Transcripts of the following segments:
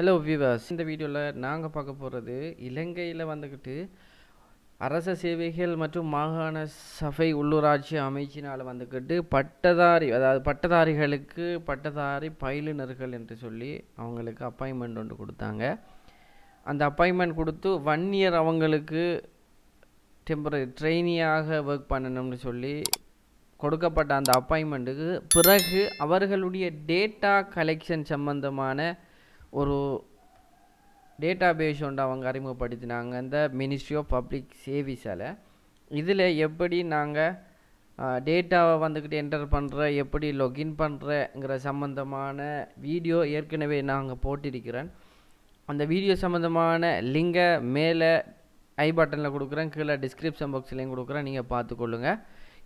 hello viewers இந்த வீடியோவில் நாங்கள் பார்க்க போகிறது இலங்கையில் வந்துக்கிட்டு அரச சேவைகள் மற்றும் மாகாண சபை உள்ளூராட்சி அமைச்சினால் வந்துக்கிட்டு பட்டதாரி அதாவது பட்டதாரிகளுக்கு பட்டதாரி பயிலுநர்கள் என்று சொல்லி அவங்களுக்கு அப்பாயின்மெண்ட் ஒன்று கொடுத்தாங்க அந்த அப்பாயின்மெண்ட் கொடுத்து ஒன் இயர் அவங்களுக்கு டெம்பரரி ட்ரெயினியாக ஒர்க் பண்ணணும்னு சொல்லி கொடுக்கப்பட்ட அந்த அப்பாயின்மெண்ட்டுக்கு பிறகு அவர்களுடைய டேட்டா கலெக்ஷன் சம்பந்தமான ஒரு டேட்டா பேஸ் ஒன்று அவங்க அறிமுகப்படுத்தினாங்க இந்த மினிஸ்ட்ரி ஆஃப் பப்ளிக் சேவிஸால் இதில் எப்படி நாங்கள் டேட்டாவை வந்துக்கிட்டு என்டர் பண்ணுற எப்படி லொகின் பண்ணுறங்கிற சம்மந்தமான வீடியோ ஏற்கனவே நாங்கள் போட்டிருக்கிறேன் அந்த வீடியோ சம்மந்தமான லிங்கை மேலே ஐ பட்டனில் கொடுக்குறேன் கீழே டிஸ்கிரிப்ஷன் பாக்ஸ்லேயும் கொடுக்குறேன் நீங்கள் பார்த்துக்கொள்ளுங்கள்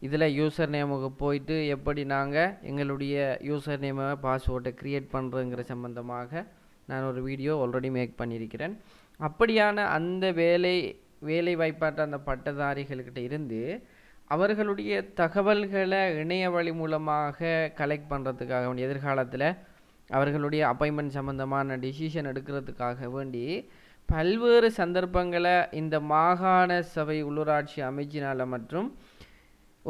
இதில் யூசர் நேமுக்கு போயிட்டு எப்படி நாங்கள் எங்களுடைய யூசர் நேமை பாஸ்வேர்டை க்ரியேட் பண்ணுறோங்கிற சம்மந்தமாக நான் ஒரு வீடியோ ஆல்ரெடி மேக் பண்ணியிருக்கிறேன் அப்படியான அந்த வேலை வேலை வாய்ப்பாற்ற அந்த பட்டதாரிகள்கிட்ட இருந்து அவர்களுடைய தகவல்களை இணைய வழி மூலமாக கலெக்ட் பண்ணுறதுக்காக வேண்டி எதிர்காலத்தில் அவர்களுடைய அப்பாயின்மெண்ட் சம்மந்தமான டிசிஷன் எடுக்கிறதுக்காக வேண்டி பல்வேறு சந்தர்ப்பங்களை இந்த மாகாண சபை உள்ளூராட்சி அமைச்சினால் மற்றும்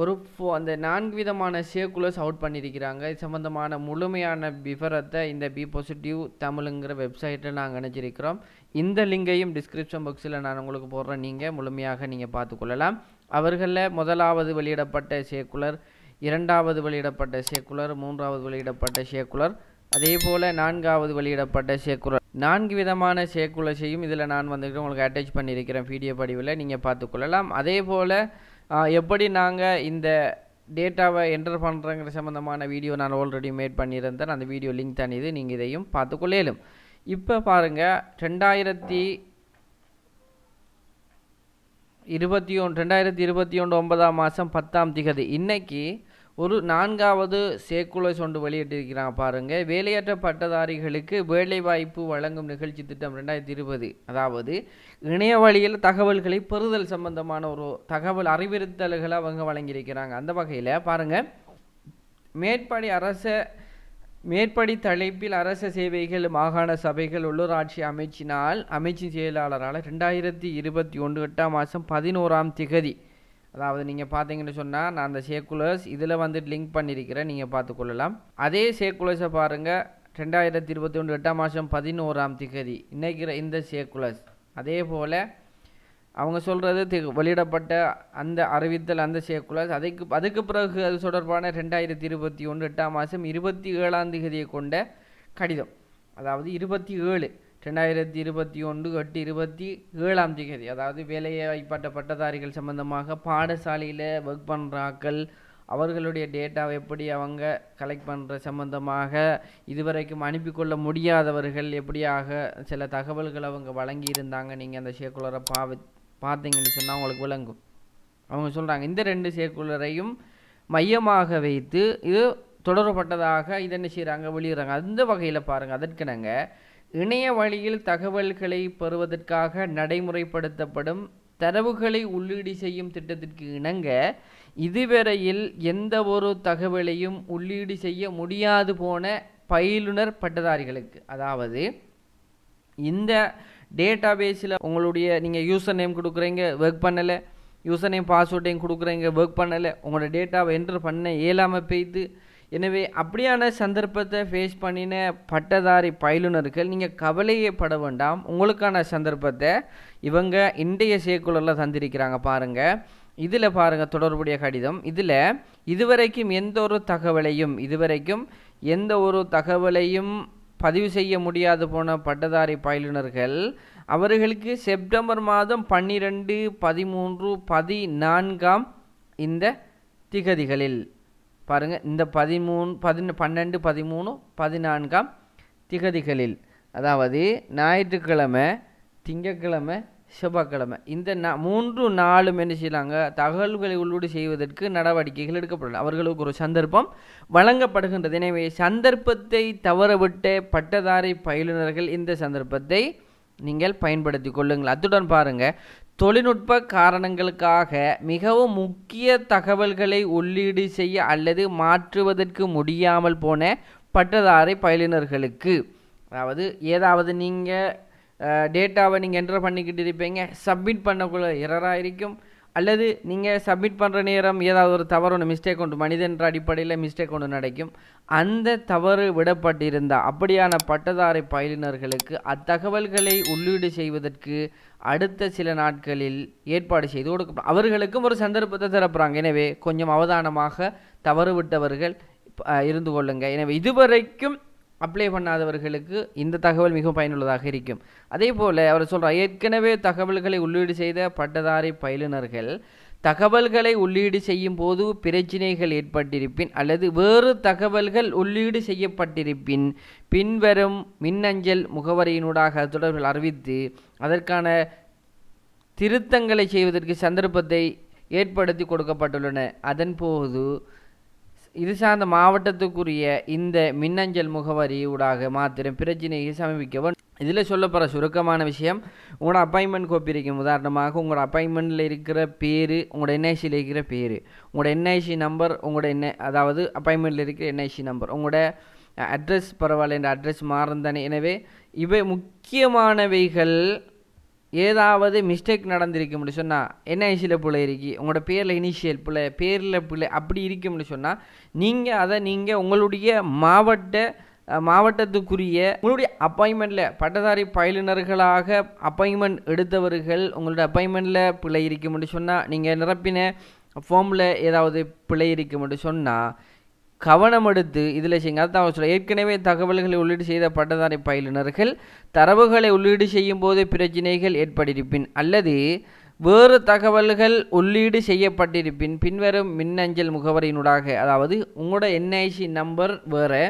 ஒரு ஃபோ அந்த நான்கு விதமான சேக்குலர்ஸ் அவுட் பண்ணியிருக்கிறாங்க இது சம்மந்தமான முழுமையான விவரத்தை இந்த பி பாசிட்டிவ் தமிழுங்கிற வெப்சைட்டில் நாங்கள் நினைச்சிருக்கிறோம் இந்த லிங்கையும் டிஸ்கிரிப்ஷன் பாக்ஸில் நான் உங்களுக்கு போடுறேன் நீங்கள் முழுமையாக நீங்கள் பார்த்துக்கொள்ளலாம் அவர்களில் முதலாவது வெளியிடப்பட்ட சேக்குலர் இரண்டாவது வெளியிடப்பட்ட ஷேக்குலர் மூன்றாவது வெளியிடப்பட்ட சேக்குலர் அதே போல் நான்காவது வெளியிடப்பட்ட ஷேக்குலர் நான்கு விதமான சேக்குலர்ஸையும் இதில் நான் வந்துட்டு உங்களுக்கு அட்டாச் பண்ணியிருக்கிறேன் வீடியோ படிவில் நீங்கள் பார்த்துக்கொள்ளலாம் அதே போல் எப்படி நாங்கள் இந்த டேட்டாவை என்டர் பண்ணுறங்கிற சம்மந்தமான வீடியோ நான் ஆல்ரெடி மேட் பண்ணியிருந்தேன் அந்த வீடியோ லிங்க் தான் இது நீங்கள் இதையும் பார்த்துக்கொள்ளேலும் இப்போ பாருங்கள் ரெண்டாயிரத்தி இருபத்தி ஒன்று ரெண்டாயிரத்தி இருபத்தி ஒன்று ஒன்பதாம் மாதம் பத்தாம் திகதி இன்றைக்கி ஒரு நான்காவது சேக்குலை சொண்டு வெளியிட்டிருக்கிறான் பாருங்கள் வேலையற்ற பட்டதாரிகளுக்கு வேலைவாய்ப்பு வழங்கும் நிகழ்ச்சி திட்டம் ரெண்டாயிரத்தி இருபது அதாவது இணைய வழியில் தகவல்களை பெறுதல் சம்பந்தமான ஒரு தகவல் அறிவுறுத்தல்களை அவங்க வழங்கியிருக்கிறாங்க அந்த வகையில் பாருங்கள் மேற்படி அரச மேற்படி தலைப்பில் அரச சேவைகள் மாகாண சபைகள் உள்ளூராட்சி அமைச்சினால் அமைச்சின் செயலாளரால் ரெண்டாயிரத்தி இருபத்தி ஒன்று எட்டாம் மாதம் பதினோராம் திகதி அதாவது நீங்கள் பார்த்தீங்கன்னு சொன்னால் நான் அந்த சேக்குலர்ஸ் இதில் வந்து லிங்க் பண்ணியிருக்கிறேன் நீங்கள் பார்த்துக்கொள்ளலாம் அதே சேக்குலர்ஸை பாருங்கள் ரெண்டாயிரத்தி இருபத்தி ஒன்று எட்டாம் மாதம் பதினோராம் திகதி இன்றைக்கிற இந்த சேக்குலர்ஸ் அதே போல் அவங்க சொல்கிறது வெளியிடப்பட்ட அந்த அறிவித்தல் அந்த சேக்குலர்ஸ் அதுக்கு அதுக்கு பிறகு அது தொடர்பான ரெண்டாயிரத்தி இருபத்தி ஒன்று எட்டாம் மாதம் இருபத்தி ஏழாம் திகதியை கொண்ட கடிதம் அதாவது இருபத்தி ஏழு ரெண்டாயிரத்தி இருபத்தி ஒன்று எட்டு இருபத்தி ஏழாம் தேதி அதாவது வேலைவாய்ப்பட்ட பட்டதாரிகள் சம்பந்தமாக பாடசாலையில் ஒர்க் பண்ணுற ஆக்கள் அவர்களுடைய டேட்டாவை எப்படி அவங்க கலெக்ட் பண்ணுற சம்பந்தமாக இதுவரைக்கும் அனுப்பி கொள்ள முடியாதவர்கள் எப்படியாக சில தகவல்கள் அவங்க வழங்கியிருந்தாங்க நீங்கள் அந்த சேர்க்குளரை பா பார்த்தீங்கன்னு சொன்னால் அவங்களுக்கு விளங்கும் அவங்க சொல்கிறாங்க இந்த ரெண்டு ஷேக்குலரையும் மையமாக வைத்து இது தொடரப்பட்டதாக இது என்ன செய்கிறாங்க வெளியிடுறாங்க அந்த வகையில் பாருங்கள் நாங்கள் இணைய வழியில் தகவல்களை பெறுவதற்காக நடைமுறைப்படுத்தப்படும் தரவுகளை உள்ளீடு செய்யும் திட்டத்திற்கு இணங்க இதுவரையில் எந்த ஒரு தகவலையும் உள்ளீடு செய்ய முடியாது போன பயிலுனர் பட்டதாரிகளுக்கு அதாவது இந்த டேட்டாபேஸில் உங்களுடைய நீங்கள் யூசர் நேம் கொடுக்குறீங்க ஒர்க் பண்ணலை யூசர் நேம் பாஸ்வேர்டையும் கொடுக்குறீங்க ஒர்க் பண்ணலை உங்களோட டேட்டாவை என்டர் பண்ண இயலாமல் பெய்து எனவே அப்படியான சந்தர்ப்பத்தை ஃபேஸ் பண்ணின பட்டதாரி பயிலுனர்கள் நீங்கள் கவலையே பட வேண்டாம் உங்களுக்கான சந்தர்ப்பத்தை இவங்க இன்றைய சேக்குழலில் தந்திருக்கிறாங்க பாருங்கள் இதில் பாருங்கள் தொடர்புடைய கடிதம் இதில் இதுவரைக்கும் எந்த ஒரு தகவலையும் இதுவரைக்கும் எந்த ஒரு தகவலையும் பதிவு செய்ய முடியாது போன பட்டதாரி பயிலுனர்கள் அவர்களுக்கு செப்டம்பர் மாதம் பன்னிரெண்டு பதிமூன்று பதினான்காம் இந்த திகதிகளில் பாருங்கள் இந்த பதிமூணு பதின பன்னெண்டு பதிமூணு பதினான்காம் திகதிகளில் அதாவது ஞாயிற்றுக்கிழமை திங்கக்கிழமை செவ்வாய்க்கிழமை இந்த ந மூன்று நாளும் என்ன செய்யலாங்க தகவல்களை உள்ளூடு செய்வதற்கு நடவடிக்கைகள் எடுக்கப்படும் அவர்களுக்கு ஒரு சந்தர்ப்பம் வழங்கப்படுகின்றது எனவே சந்தர்ப்பத்தை தவறவிட்ட பட்டதாரி பயிலுநர்கள் இந்த சந்தர்ப்பத்தை நீங்கள் பயன்படுத்தி கொள்ளுங்கள் அத்துடன் பாருங்கள் தொழில்நுட்ப காரணங்களுக்காக மிகவும் முக்கிய தகவல்களை உள்ளீடு செய்ய அல்லது மாற்றுவதற்கு முடியாமல் போன பட்டதாரி பயிலினர்களுக்கு அதாவது ஏதாவது நீங்கள் டேட்டாவை நீங்கள் என்டர் பண்ணிக்கிட்டு இருப்பீங்க சப்மிட் பண்ணக்குள்ள இரராக இருக்கும் அல்லது நீங்கள் சப்மிட் பண்ணுற நேரம் ஏதாவது ஒரு தவறு ஒன்று மிஸ்டேக் ஒன்று மனிதன்ற அடிப்படையில் மிஸ்டேக் ஒன்று நடக்கும் அந்த தவறு விடப்பட்டிருந்தால் அப்படியான பட்டதாரி பயிலினர்களுக்கு அத்தகவல்களை உள்ளீடு செய்வதற்கு அடுத்த சில நாட்களில் ஏற்பாடு செய்து கொடுக்கப்படும் அவர்களுக்கும் ஒரு சந்தர்ப்பத்தை திறப்புறாங்க எனவே கொஞ்சம் அவதானமாக தவறு விட்டவர்கள் இருந்து கொள்ளுங்கள் எனவே இதுவரைக்கும் அப்ளை பண்ணாதவர்களுக்கு இந்த தகவல் மிகவும் பயனுள்ளதாக இருக்கும் அதே போல் அவர் சொல்கிறார் ஏற்கனவே தகவல்களை உள்ளீடு செய்த பட்டதாரி பயிலுநர்கள் தகவல்களை உள்ளீடு செய்யும் போது பிரச்சினைகள் ஏற்பட்டிருப்பின் அல்லது வேறு தகவல்கள் உள்ளீடு செய்யப்பட்டிருப்பின் பின்வரும் மின்னஞ்சல் முகவரியினூடாக தொடர்பில் அறிவித்து அதற்கான திருத்தங்களை செய்வதற்கு சந்தர்ப்பத்தை ஏற்படுத்தி கொடுக்கப்பட்டுள்ளன அதன்போது இது சார்ந்த மாவட்டத்துக்குரிய இந்த மின்னஞ்சல் முகவரி ஊடாக மாத்திரம் பிரச்சினையை சமீபிக்கவும் இதில் சொல்லப்போகிற சுருக்கமான விஷயம் உங்களோட அப்பாயின்மெண்ட் கோப்பி இருக்கும் உதாரணமாக உங்களோட அப்பாயின்மெண்ட்டில் இருக்கிற பேர் உங்களோட என்ஐசியில் இருக்கிற பேர் உங்களோட என்ஐசி நம்பர் உங்களோட என்ன அதாவது அப்பாயின்மெண்ட்டில் இருக்கிற என்ஐசி நம்பர் உங்களோட அட்ரஸ் பரவாயில்ல என்ற அட்ரஸ் மாறும் தானே எனவே இவை முக்கியமானவைகள் ஏதாவது மிஸ்டேக் நடந்திருக்க முடியும் சொன்னால் என்ஐசியில் பிள்ளை இருக்கி உங்களோட பேரில் இனிஷியல் பிள்ளை பேரில் பிள்ளை அப்படி இருக்க முடியும் சொன்னால் நீங்கள் அதை நீங்கள் உங்களுடைய மாவட்ட மாவட்டத்துக்குரிய உங்களுடைய அப்பாயின்மெண்ட்டில் பட்டதாரி பயிலுனர்களாக அப்பாயின்மெண்ட் எடுத்தவர்கள் உங்களோட அப்பாயின்மெண்ட்டில் பிள்ளை இருக்கும்னு சொன்னால் நீங்கள் நிரப்பின ஃபார்மில் ஏதாவது பிழை இருக்கும்னு சொன்னால் கவனம் எடுத்து இதில் செய்யுங்க அதுதான் சொல்ல ஏற்கனவே தகவல்களை உள்ளீடு செய்த பட்டதாரி பயிலுநர்கள் தரவுகளை உள்ளீடு செய்யும் போது பிரச்சினைகள் ஏற்பட்டிருப்பின் அல்லது வேறு தகவல்கள் உள்ளீடு செய்யப்பட்டிருப்பின் பின்வரும் மின்னஞ்சல் முகவரியினூடாக அதாவது உங்களோட என்ஐசி நம்பர் வேறு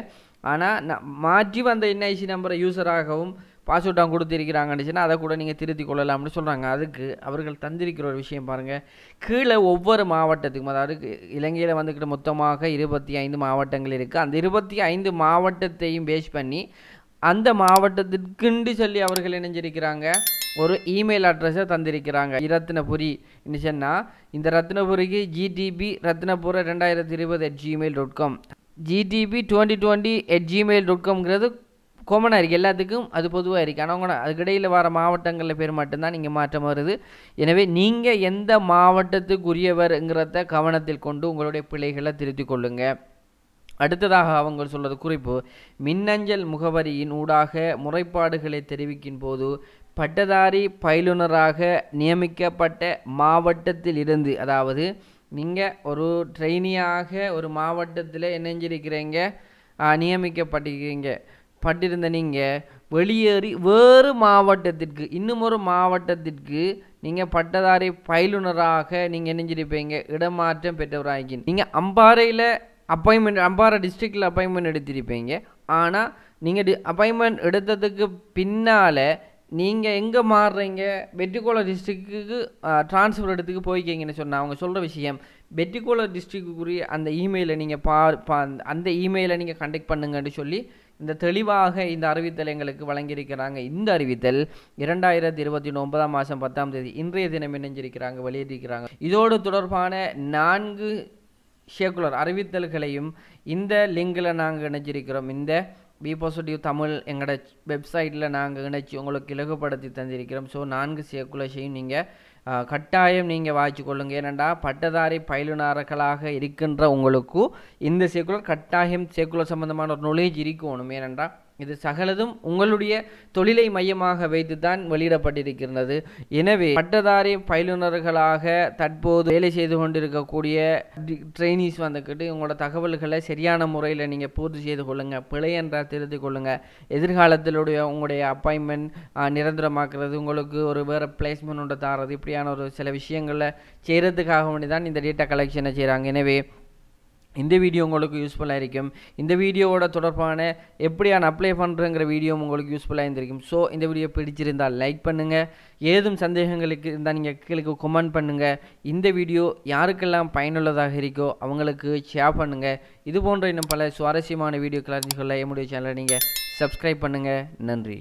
ஆனால் மாற்றி வந்த என்ஐசி நம்பரை யூஸராகவும் பாஸ்வேர்டாக கொடுத்துருக்கிறாங்கன்னு அதை கூட நீங்கள் திருத்தி கொள்ளலாம்னு சொல்கிறாங்க அதுக்கு அவர்கள் தந்திருக்கிற ஒரு விஷயம் பாருங்கள் கீழே ஒவ்வொரு மாவட்டத்துக்கும் அதாவது இலங்கையில் வந்துக்கிட்ட மொத்தமாக இருபத்தி ஐந்து மாவட்டங்கள் இருக்குது அந்த இருபத்தி ஐந்து மாவட்டத்தையும் பேஸ் பண்ணி அந்த மாவட்டத்திற்குண்டு சொல்லி அவர்கள் இணைஞ்சிருக்கிறாங்க ஒரு இமெயில் அட்ரஸை தந்திருக்கிறாங்க ரத்னபுரி சொன்னால் இந்த ரத்னபுரிக்கு ஜிடிபி ரத்னபுர ரெண்டாயிரத்தி இருபது at Gmail dot com GDP twenty twenty at Gmail dot காம்ங்கிறது காமனாக இருக்குது எல்லாத்துக்கும் அது பொதுவாக இருக்குது ஆனால் உங்கள் அதுக்கிடையில் வர மாவட்டங்களில் பேர் மட்டும்தான் நீங்கள் மாற்றம் வருது எனவே நீங்கள் எந்த மாவட்டத்துக்குரியவருங்கிறத கவனத்தில் கொண்டு உங்களுடைய பிள்ளைகளை திருத்திக் கொள்ளுங்கள் அடுத்ததாக அவங்க சொல்கிறது குறிப்பு மின்னஞ்சல் முகவரியின் ஊடாக முறைப்பாடுகளை தெரிவிக்கும் போது பட்டதாரி பயிலுனராக நியமிக்கப்பட்ட மாவட்டத்தில் இருந்து அதாவது நீங்கள் ஒரு ட்ரெயினியாக ஒரு மாவட்டத்தில் இணைஞ்சிருக்கிறீங்க நியமிக்கப்பட்டிருக்கிறீங்க பட்டிருந்த நீங்கள் வெளியேறி வேறு மாவட்டத்திற்கு இன்னும் ஒரு மாவட்டத்திற்கு நீங்கள் பட்டதாரி பயிலுனராக நீங்கள் இணைஞ்சிருப்பீங்க இடமாற்றம் பெற்றவராக நீங்கள் அம்பாறையில் அப்பாயின்மெண்ட் அம்பாறை டிஸ்ட்ரிக்டில் அப்பாயின்மெண்ட் எடுத்திருப்பீங்க ஆனால் நீங்கள் டி அப்பாயின்மெண்ட் எடுத்ததுக்கு பின்னால் நீங்கள் எங்கே மாறுறீங்க வெற்றிக்கோளம் டிஸ்ட்ரிக்ட்டுக்கு ட்ரான்ஸ்ஃபர் இடத்துக்கு போய்க்கிங்கன்னு சொன்னால் அவங்க சொல்கிற விஷயம் வெற்றிக்கோளம் டிஸ்ட்ரிக்டுக்குரிய அந்த இமெயிலை நீங்கள் பா பா அந்த இமெயிலை நீங்கள் கண்டெக்ட் பண்ணுங்கன்னு சொல்லி இந்த தெளிவாக இந்த அறிவித்தல் எங்களுக்கு வழங்கியிருக்கிறாங்க இந்த அறிவித்தல் இரண்டாயிரத்தி இருபத்தி ஒன்பதாம் மாதம் பத்தாம் தேதி இன்றைய தினம் இணைஞ்சிருக்கிறாங்க வெளியிட்டிருக்கிறாங்க இதோடு தொடர்பான நான்கு ஷேக்குலர் அறிவித்தல்களையும் இந்த லிங்கில் நாங்கள் இணைஞ்சிருக்கிறோம் இந்த பி பாசிட்டிவ் தமிழ் எங்களோட வெப்சைட்டில் நாங்கள் இணைச்சி உங்களுக்கு இலகுபடுத்தி தந்திருக்கிறோம் ஸோ நான்கு சேக்குலஷையும் நீங்கள் கட்டாயம் நீங்கள் வாய்ச்சி கொள்ளுங்க ஏனெண்டா பட்டதாரி பயிலுநர்களாக இருக்கின்ற உங்களுக்கு இந்த சேக்குலர் கட்டாயம் சேக்குலர் சம்பந்தமான ஒரு நாலேஜ் இருக்கணும் ஏனெண்டா இது சகலதும் உங்களுடைய தொழிலை மையமாக வைத்துதான் வெளியிடப்பட்டிருக்கிறது எனவே பட்டதாரி பயிலுநர்களாக தற்போது வேலை செய்து கொண்டிருக்கக்கூடிய ட்ரெயினிஸ் வந்துக்கிட்டு உங்களோட தகவல்களை சரியான முறையில் நீங்கள் பூர்த்தி செய்து கொள்ளுங்கள் பிழை என்றால் தெரிந்து கொள்ளுங்கள் எதிர்காலத்திலுடைய உங்களுடைய அப்பாயின்மெண்ட் நிரந்தரமாக்குறது உங்களுக்கு ஒரு வேறு பிளேஸ்மெண்ட் ஒன்று தாரது இப்படியான ஒரு சில விஷயங்களை செய்கிறதுக்காக வேண்டி தான் இந்த டேட்டா கலெக்ஷனை செய்கிறாங்க எனவே இந்த வீடியோ உங்களுக்கு யூஸ்ஃபுல்லாக இருக்கும் இந்த வீடியோவோட தொடர்பான எப்படி நான் அப்ளை பண்ணுறேங்கிற வீடியோ உங்களுக்கு யூஸ்ஃபுல்லாக இருந்திருக்கும் ஸோ இந்த வீடியோ பிடிச்சிருந்தால் லைக் பண்ணுங்கள் ஏதும் சந்தேகங்களுக்கு இருந்தால் நீங்கள் கீழே கமெண்ட் பண்ணுங்கள் இந்த வீடியோ யாருக்கெல்லாம் பயனுள்ளதாக இருக்கோ அவங்களுக்கு ஷேர் பண்ணுங்கள் இது போன்ற இன்னும் பல சுவாரஸ்யமான வீடியோக்களை அறிந்து கொள்ள என்னுடைய சேனலை நீங்கள் சப்ஸ்கிரைப் பண்ணுங்கள் நன்றி